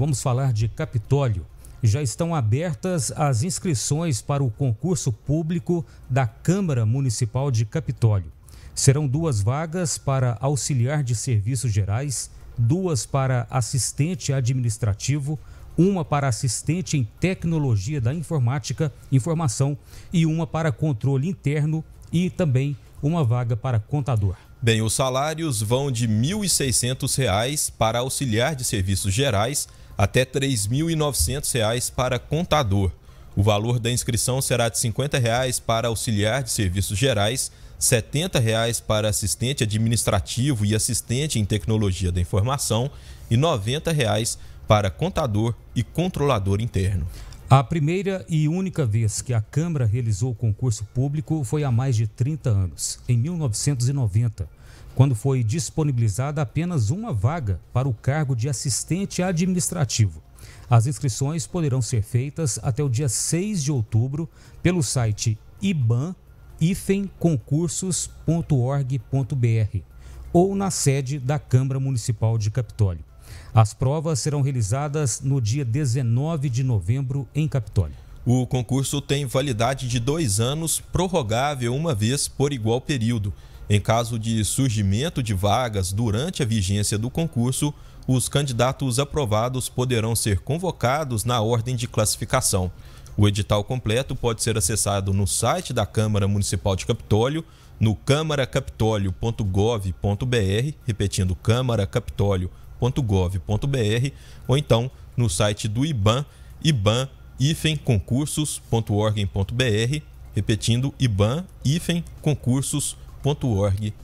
Vamos falar de Capitólio. Já estão abertas as inscrições para o concurso público da Câmara Municipal de Capitólio. Serão duas vagas para auxiliar de serviços gerais, duas para assistente administrativo, uma para assistente em tecnologia da informática, informação e uma para controle interno e também uma vaga para contador. Bem, os salários vão de R$ 1.600 para auxiliar de serviços gerais até R$ 3.900 para contador. O valor da inscrição será de R$ 50,00 para auxiliar de serviços gerais, R$ 70,00 para assistente administrativo e assistente em tecnologia da informação e R$ 90,00 para contador e controlador interno. A primeira e única vez que a Câmara realizou o concurso público foi há mais de 30 anos, em 1990, quando foi disponibilizada apenas uma vaga para o cargo de assistente administrativo. As inscrições poderão ser feitas até o dia 6 de outubro pelo site iban-concursos.org.br ou na sede da Câmara Municipal de Capitólio. As provas serão realizadas no dia 19 de novembro em Capitólio. O concurso tem validade de dois anos, prorrogável uma vez por igual período. Em caso de surgimento de vagas durante a vigência do concurso, os candidatos aprovados poderão ser convocados na ordem de classificação. O edital completo pode ser acessado no site da Câmara Municipal de Capitólio, no câmaracapitólio.gov.br, repetindo câmaracapitólio.gov.br www.iban.gov.br ou então no site do IBAN, iban-concursos.org.br, repetindo iban-concursos.org.br.